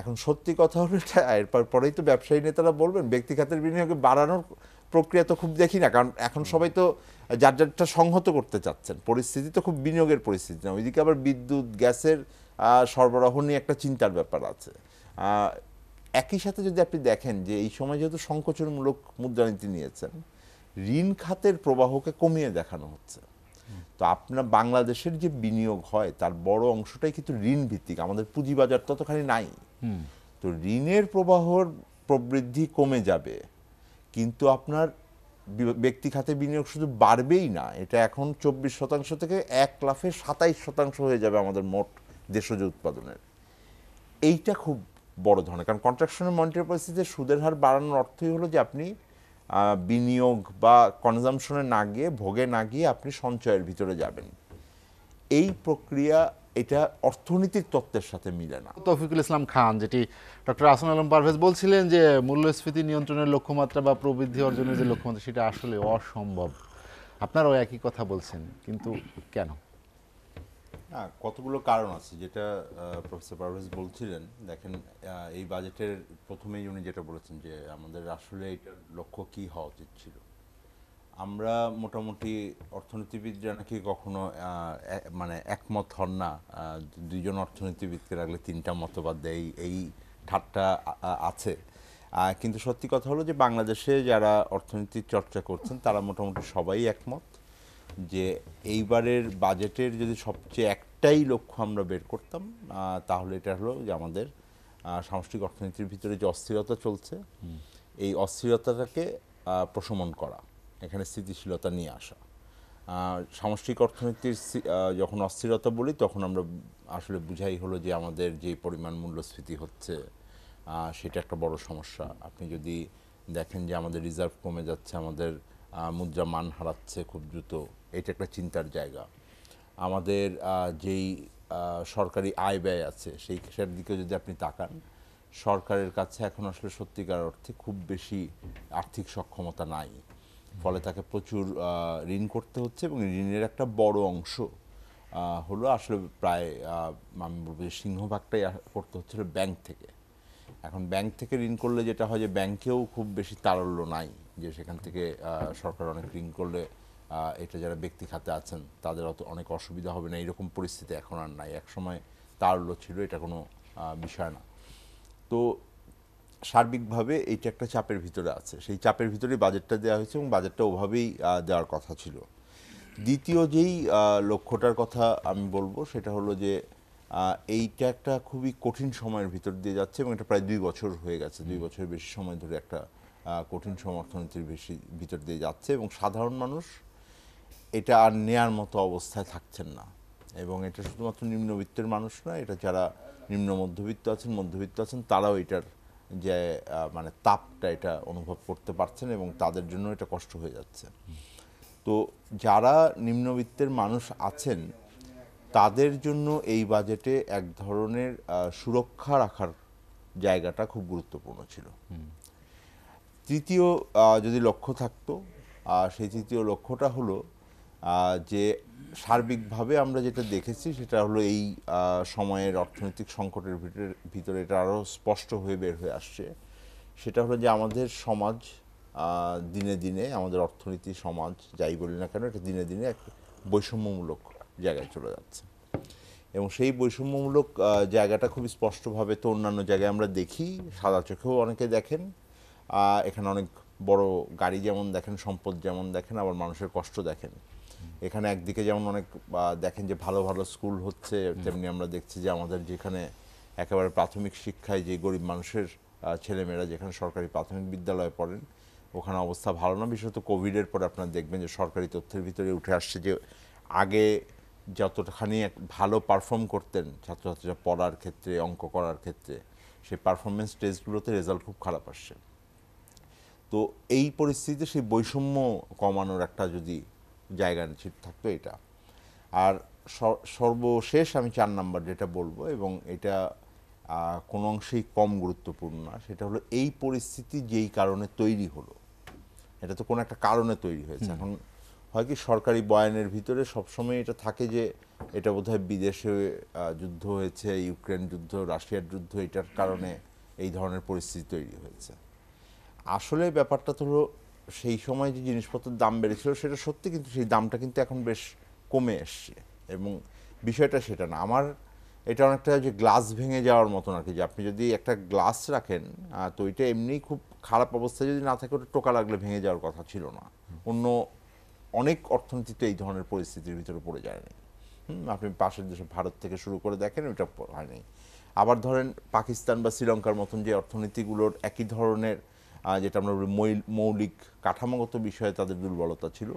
এখন সত্যি কথা হলো এটা এরপর পরেই তো ব্যবসায়ী নেতারা বলবেন ব্যক্তি খাতের বিনিয়োগে বাড়ানোর প্রক্রিয়া তো খুব দেখি না কারণ এখন সবাই তো যার যারটা সংহত করতে চাচ্ছেন পরিস্থিতি তো খুব বিনিয়োগের পরিস্থিতি না ওইদিকে আবার বিদ্যুৎ গ্যাসের সরবরাহ নিয়ে একটা চিন্তার ব্যাপার আছে একই সাথে যদি আপনি দেখেন যে এই সময় যেহেতু সংকোচনমূলক মুদ্রানীতি নিয়েছেন ঋণ খাতের প্রবাহকে কমিয়ে দেখানো হচ্ছে তো আপনার বাংলাদেশের যে বিনিয়োগ হয় তার বড় অংশটাই কিন্তু ঋণ ভিত্তিক আমাদের পুঁজিবাজার ততখানি নাই তো ঋণের প্রবাহর প্রবৃদ্ধি কমে যাবে কিন্তু আপনার ব্যক্তি খাতে বিনিয়োগ শুধু বাড়বেই না এটা এখন চব্বিশ শতাংশ থেকে এক লাফে সাতাইশ শতাংশ হয়ে যাবে আমাদের মোট দেশজ উৎপাদনের এইটা খুব বড় ধরনের কারণ কন্ট্রাকশনের মনিটারি পলিসিতে সুদের হার বাড়ানোর অর্থই হলো যে আপনি বিনিয়োগ বা কনজামশনে না গিয়ে ভোগে না গিয়ে আপনি সঞ্চয়ের ভিতরে যাবেন এই প্রক্রিয়া এটা অর্থনীতির তত্ত্বের সাথে মিলে না তৌফিকুল ইসলাম খান যেটি ডক্টর আসান আলম পারভেজ বলছিলেন যে মূল্যস্ফীতি নিয়ন্ত্রণের লক্ষ্যমাত্রা বা প্রবৃদ্ধি অর্জনের যে লক্ষ্যমাত্রা সেটা আসলে অসম্ভব আপনারাও একই কথা বলছেন কিন্তু কেন না কতগুলো কারণ আছে যেটা প্রফেসর পারভেজ বলছিলেন দেখেন এই বাজেটের প্রথমেই উনি যেটা বলেছেন যে আমাদের আসলে এটার লক্ষ্য কী হওয়া উচিত ছিল আমরা মোটামুটি অর্থনীতিবিদরা নাকি কখনো মানে একমত হন না দুজন অর্থনীতিবিদকে রাখলে তিনটা মতবাদ দেয় এই ঠাট্টা আছে কিন্তু সত্যি কথা হলো যে বাংলাদেশে যারা অর্থনীতি চর্চা করছেন তারা মোটামুটি সবাই একমত যে এইবারের বাজেটের যদি সবচেয়ে একটাই লক্ষ্য আমরা বের করতাম তাহলে এটা হলো যে আমাদের সামষ্টিক অর্থনীতির ভিতরে যে অস্থিরতা চলছে এই অস্থিরতাটাকে প্রশমন করা এখানে স্থিতিশীলতা নিয়ে আসা সামষ্টিক অর্থনীতির যখন অস্থিরতা বলি তখন আমরা আসলে বুঝাই হলো যে আমাদের যে পরিমাণ মূল্যস্ফীতি হচ্ছে সেটা একটা বড় সমস্যা আপনি যদি দেখেন যে আমাদের রিজার্ভ কমে যাচ্ছে আমাদের মুদ্রা মান হারাচ্ছে খুব দ্রুত এটা একটা চিন্তার জায়গা আমাদের যেই সরকারি আয় ব্যয় আছে সেই সেটার দিকে যদি আপনি তাকান সরকারের কাছে এখন আসলে সত্যিকার অর্থে খুব বেশি আর্থিক সক্ষমতা নাই ফলে তাকে প্রচুর ঋণ করতে হচ্ছে এবং ঋণের একটা বড় অংশ হলো আসলে প্রায় আমি বলবো যে সিংহভাগটাই করতে হচ্ছিল ব্যাংক থেকে এখন ব্যাংক থেকে ঋণ করলে যেটা হয় যে ব্যাংকেও খুব বেশি তারল্য নাই যে সেখান থেকে সরকার অনেক ঋণ করলে এটা যারা ব্যক্তি খাতে আছেন তাদের অত অনেক অসুবিধা হবে না এরকম পরিস্থিতি এখন আর নাই একসময় তারল্য ছিল এটা কোনো বিষয় না তো সার্বিকভাবে এইটা একটা চাপের ভিতরে আছে সেই চাপের ভিতরেই বাজেটটা দেওয়া হয়েছে এবং বাজেটটা ওভাবেই দেওয়ার কথা ছিল দ্বিতীয় যেই লক্ষ্যটার কথা আমি বলবো সেটা হলো যে এইটা একটা খুবই কঠিন সময়ের ভিতর দিয়ে যাচ্ছে এবং এটা প্রায় দুই বছর হয়ে গেছে দুই বছরের বেশি সময় ধরে একটা কঠিন সমর্থনীতির বেশি ভিতর দিয়ে যাচ্ছে এবং সাধারণ মানুষ এটা আর নেয়ার মতো অবস্থায় থাকছেন না এবং এটা শুধুমাত্র নিম্নবিত্তের মানুষ নয় এটা যারা নিম্ন মধ্যবিত্ত আছেন মধ্যবিত্ত আছেন তারাও এটার যে মানে তাপটা এটা অনুভব করতে পারছেন এবং তাদের জন্য এটা কষ্ট হয়ে যাচ্ছে তো যারা নিম্নবিত্তের মানুষ আছেন তাদের জন্য এই বাজেটে এক ধরনের সুরক্ষা রাখার জায়গাটা খুব গুরুত্বপূর্ণ ছিল তৃতীয় যদি লক্ষ্য থাকতো সেই তৃতীয় লক্ষ্যটা হলো যে সার্বিকভাবে আমরা যেটা দেখেছি সেটা হলো এই সময়ের অর্থনৈতিক সংকটের ভিতরে ভিতরে এটা আরও স্পষ্ট হয়ে বের হয়ে আসছে সেটা হলো যে আমাদের সমাজ দিনে দিনে আমাদের অর্থনীতি সমাজ যাই বলি না কেন এটা দিনে দিনে এক বৈষম্যমূলক জায়গায় চলে যাচ্ছে এবং সেই বৈষম্যমূলক জায়গাটা খুব স্পষ্টভাবে তো অন্যান্য জায়গায় আমরা দেখি সাদা চোখেও অনেকে দেখেন এখানে অনেক বড় গাড়ি যেমন দেখেন সম্পদ যেমন দেখেন আবার মানুষের কষ্ট দেখেন এখানে একদিকে যেমন অনেক দেখেন যে ভালো ভালো স্কুল হচ্ছে তেমনি আমরা দেখছি যে আমাদের যেখানে একেবারে প্রাথমিক শিক্ষায় যে গরিব মানুষের ছেলেমেয়েরা যেখানে সরকারি প্রাথমিক বিদ্যালয়ে পড়েন ওখানে অবস্থা ভালো না বিশেষত কোভিডের পরে আপনারা দেখবেন যে সরকারি তথ্যের ভিতরে উঠে আসছে যে আগে যতখানি ভালো পারফর্ম করতেন ছাত্রছাত্রীরা পড়ার ক্ষেত্রে অঙ্ক করার ক্ষেত্রে সেই পারফরমেন্স টেস্টগুলোতে রেজাল্ট খুব খারাপ আসছে তো এই পরিস্থিতিতে সেই বৈষম্য কমানোর একটা যদি জায়গা থাকতো এটা আর সর্বশেষ আমি চার নাম্বার যেটা বলবো এবং এটা কোনো অংশেই কম গুরুত্বপূর্ণ না সেটা হলো এই পরিস্থিতি যেই কারণে তৈরি হলো এটা তো কোনো একটা কারণে তৈরি হয়েছে এখন হয় কি সরকারি বয়ানের ভিতরে সবসময় এটা থাকে যে এটা বোধহয় বিদেশে যুদ্ধ হয়েছে ইউক্রেন যুদ্ধ রাশিয়ার যুদ্ধ এটার কারণে এই ধরনের পরিস্থিতি তৈরি হয়েছে আসলে ব্যাপারটা তো হলো সেই সময় যে জিনিসপত্রের দাম বেড়েছিল সেটা সত্যি কিন্তু সেই দামটা কিন্তু এখন বেশ কমে এসছে এবং বিষয়টা সেটা না আমার এটা অনেকটা যে গ্লাস ভেঙে যাওয়ার মতন আর কি যে আপনি যদি একটা গ্লাস রাখেন তো এটা এমনি খুব খারাপ অবস্থায় যদি না থাকে ওটা টোকা লাগলে ভেঙে যাওয়ার কথা ছিল না অন্য অনেক অর্থনীতিতে এই ধরনের পরিস্থিতির ভিতরে পড়ে যায়নি হুম আপনি পাশের দেশে ভারত থেকে শুরু করে দেখেন ওইটা হয়নি আবার ধরেন পাকিস্তান বা শ্রীলঙ্কার মতন যে অর্থনীতিগুলোর একই ধরনের যেটা আমরা বলি মৌলিক কাঠামোগত বিষয়ে তাদের দুর্বলতা ছিল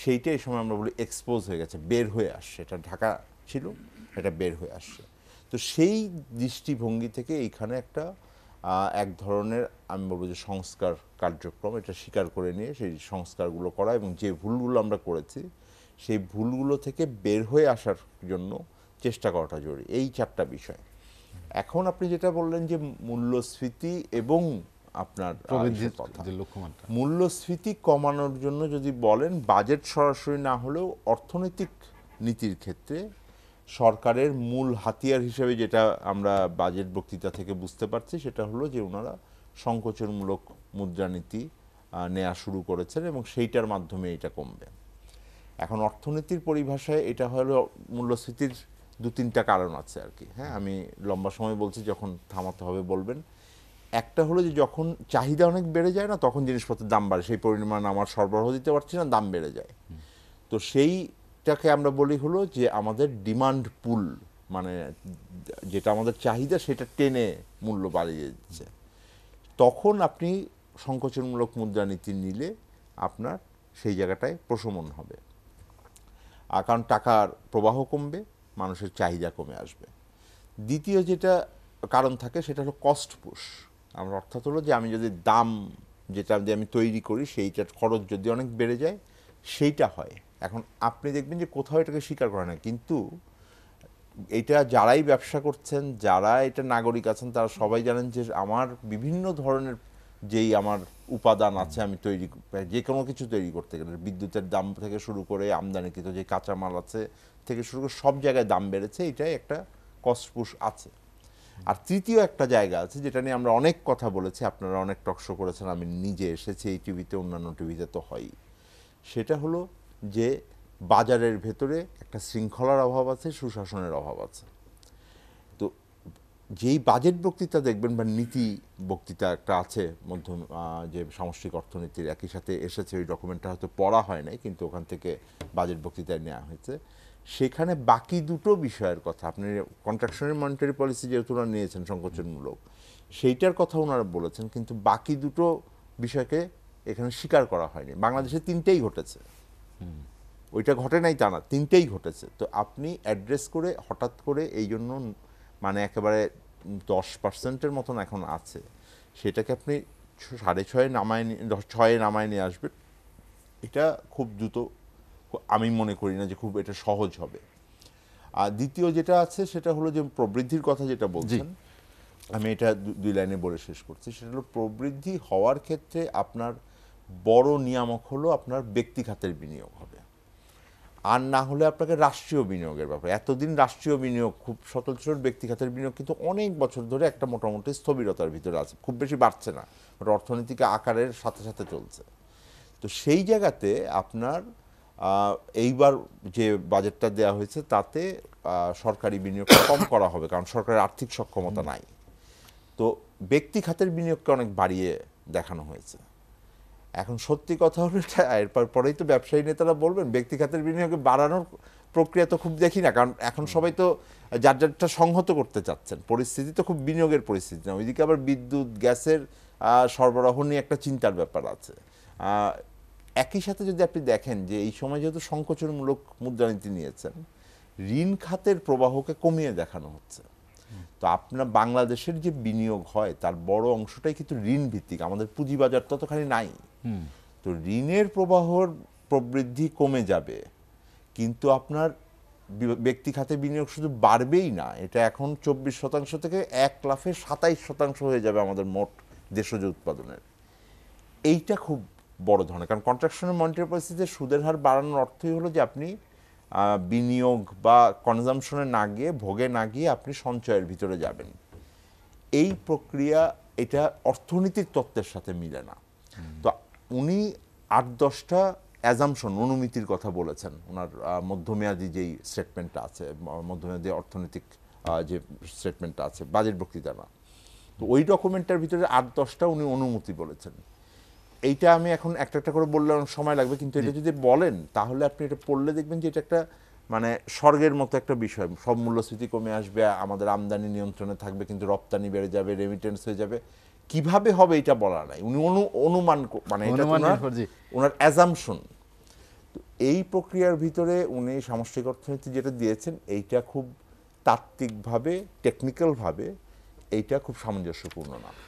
সেইটা এই সময় আমরা বলি এক্সপোজ হয়ে গেছে বের হয়ে আসছে এটা ঢাকা ছিল এটা বের হয়ে আসছে তো সেই দৃষ্টিভঙ্গি থেকে এইখানে একটা এক ধরনের আমি বলবো যে সংস্কার কার্যক্রম এটা স্বীকার করে নিয়ে সেই সংস্কারগুলো করা এবং যে ভুলগুলো আমরা করেছি সেই ভুলগুলো থেকে বের হয়ে আসার জন্য চেষ্টা করাটা জরুরি এই চারটা বিষয় এখন আপনি যেটা বললেন যে মূল্যস্ফীতি এবং আপনার মূল্যস্ফীতি কমানোর জন্য যদি বলেন বাজেট সরাসরি না হলেও অর্থনৈতিক নীতির ক্ষেত্রে সরকারের মূল হাতিয়ার হিসেবে যেটা আমরা বাজেট বক্তৃতা থেকে বুঝতে পারছি সেটা হলো যে ওনারা সংকোচনমূলক মুদ্রানীতি নেওয়া শুরু করেছেন এবং সেইটার মাধ্যমে এটা কমবে এখন অর্থনীতির পরিভাষায় এটা হলো মূল্যস্ফীতির দু তিনটা কারণ আছে আর কি হ্যাঁ আমি লম্বা সময় বলছি যখন থামাতে হবে বলবেন একটা হলো যে যখন চাহিদা অনেক বেড়ে যায় না তখন জিনিসপত্রের দাম বাড়ে সেই পরিমাণ আমার সরবরাহ দিতে পারছি না দাম বেড়ে যায় তো সেইটাকে আমরা বলি হলো যে আমাদের ডিমান্ড পুল মানে যেটা আমাদের চাহিদা সেটা টেনে মূল্য বাড়িয়ে দিচ্ছে তখন আপনি সংকোচনমূলক মুদ্রানীতি নিলে আপনার সেই জায়গাটায় প্রশমন হবে আর কারণ টাকার প্রবাহ কমবে মানুষের চাহিদা কমে আসবে দ্বিতীয় যেটা কারণ থাকে সেটা হলো কস্ট পুশ আমার অর্থাৎ হলো যে আমি যদি দাম যেটা দিয়ে আমি তৈরি করি সেইটার খরচ যদি অনেক বেড়ে যায় সেইটা হয় এখন আপনি দেখবেন যে কোথাও এটাকে স্বীকার করে না কিন্তু এটা যারাই ব্যবসা করছেন যারা এটা নাগরিক আছেন তারা সবাই জানেন যে আমার বিভিন্ন ধরনের যেই আমার উপাদান আছে আমি তৈরি যে কোনো কিছু তৈরি করতে গেলে বিদ্যুতের দাম থেকে শুরু করে আমদানিকৃত যে কাঁচামাল আছে থেকে শুরু করে সব জায়গায় দাম বেড়েছে এটাই একটা কসপুস আছে আর তৃতীয় একটা জায়গা আছে যেটা নিয়ে আমরা অনেক কথা বলেছি আপনারা অনেক টকশো করেছেন আমি নিজে এসেছি এই টিভিতে অন্যান্য টিভিতে তো হয়ই সেটা হলো যে বাজারের ভেতরে একটা শৃঙ্খলার অভাব আছে সুশাসনের অভাব আছে তো যেই বাজেট বক্তৃতা দেখবেন বা নীতি বক্তৃতা একটা আছে মধ্যম যে সামষ্টিক অর্থনীতির একই সাথে এসেছে ওই ডকুমেন্টটা হয়তো পড়া হয় নাই কিন্তু ওখান থেকে বাজেট বক্তৃতায় নেওয়া হয়েছে সেখানে বাকি দুটো বিষয়ের কথা আপনি কন্ট্রাকশনের মনিটারি পলিসি যেহেতু ওনারা নিয়েছেন সংকোচনমূলক সেইটার কথা ওনারা বলেছেন কিন্তু বাকি দুটো বিষয়কে এখানে স্বীকার করা হয়নি বাংলাদেশে তিনটেই ঘটেছে ওইটা ঘটে নাই তা না তিনটেই ঘটেছে তো আপনি অ্যাড্রেস করে হঠাৎ করে এই জন্য মানে একেবারে দশ পার্সেন্টের মতন এখন আছে সেটাকে আপনি সাড়ে ছয়ে নামায় ছয়ে নামায় নিয়ে আসবেন এটা খুব দ্রুত আমি মনে করি না যে খুব এটা সহজ হবে আর দ্বিতীয় যেটা আছে সেটা হলো যে প্রবৃদ্ধির কথা যেটা বলছেন আমি এটা দুই লাইনে বলে শেষ করছি সেটা হলো প্রবৃদ্ধি হওয়ার ক্ষেত্রে আপনার বড় নিয়ামক হলো আপনার ব্যক্তি খাতের বিনিয়োগ হবে আর না হলে আপনাকে রাষ্ট্রীয় বিনিয়োগের ব্যাপারে এতদিন রাষ্ট্রীয় বিনিয়োগ খুব সচল ছিল ব্যক্তি খাতের বিনিয়োগ কিন্তু অনেক বছর ধরে একটা মোটামুটি স্থবিরতার ভিতরে আছে খুব বেশি বাড়ছে না অর্থনীতিকে আকারের সাথে সাথে চলছে তো সেই জায়গাতে আপনার এইবার যে বাজেটটা দেয়া হয়েছে তাতে সরকারি বিনিয়োগ কম করা হবে কারণ সরকারের আর্থিক সক্ষমতা নাই তো ব্যক্তি খাতের বিনিয়োগকে অনেক বাড়িয়ে দেখানো হয়েছে এখন সত্যি কথা হলো এরপর পরেই তো ব্যবসায়ী নেতারা বলবেন ব্যক্তি খাতের বিনিয়োগে বাড়ানোর প্রক্রিয়া তো খুব দেখি না কারণ এখন সবাই তো যার যারটা সংহত করতে চাচ্ছেন পরিস্থিতি তো খুব বিনিয়োগের পরিস্থিতি না ওইদিকে আবার বিদ্যুৎ গ্যাসের সরবরাহ নিয়ে একটা চিন্তার ব্যাপার আছে একই সাথে যদি আপনি দেখেন যে এই সময় যেহেতু সংকোচনমূলক মুদ্রানীতি নিয়েছেন ঋণ খাতের প্রবাহকে কমিয়ে দেখানো হচ্ছে তো আপনার বাংলাদেশের যে বিনিয়োগ হয় তার বড় অংশটাই কিন্তু ঋণ ভিত্তিক আমাদের পুঁজিবাজার ততখানি নাই তো ঋণের প্রবাহর প্রবৃদ্ধি কমে যাবে কিন্তু আপনার ব্যক্তি খাতে বিনিয়োগ শুধু বাড়বেই না এটা এখন চব্বিশ শতাংশ থেকে এক লাফে সাতাইশ শতাংশ হয়ে যাবে আমাদের মোট দেশজ উৎপাদনের এইটা খুব বড় ধরনের কারণ কন্ট্রাকশনের মনিটারি পলিসিতে সুদের হার বাড়ানোর অর্থই হলো যে আপনি বিনিয়োগ বা কনজামশনে না গিয়ে ভোগে না গিয়ে আপনি সঞ্চয়ের ভিতরে যাবেন এই প্রক্রিয়া এটা অর্থনীতির তত্ত্বের সাথে মিলে না তো উনি আট দশটা অ্যাজামশন অনুমিতির কথা বলেছেন ওনার মধ্যমেয়াদী যেই স্টেটমেন্টটা আছে মধ্যমেয়াদী অর্থনৈতিক যে স্টেটমেন্টটা আছে বাজেট বক্তৃতা না তো ওই ডকুমেন্টটার ভিতরে আট দশটা উনি অনুমতি বলেছেন এইটা আমি এখন একটা একটা করে বললে অনেক সময় লাগবে কিন্তু এটা যদি বলেন তাহলে আপনি এটা পড়লে দেখবেন যে এটা একটা মানে স্বর্গের মতো একটা বিষয় সব মূল্যস্ফীতি কমে আসবে আমাদের আমদানি নিয়ন্ত্রণে থাকবে কিন্তু রপ্তানি বেড়ে যাবে রেমিটেন্স হয়ে যাবে কিভাবে হবে এটা বলা নাই উনি অনু অনুমান মানে ওনার অ্যাজামশন এই প্রক্রিয়ার ভিতরে উনি সামষ্টিক অর্থনীতি যেটা দিয়েছেন এইটা খুব তাত্ত্বিকভাবে টেকনিক্যালভাবে এইটা খুব সামঞ্জস্যপূর্ণ না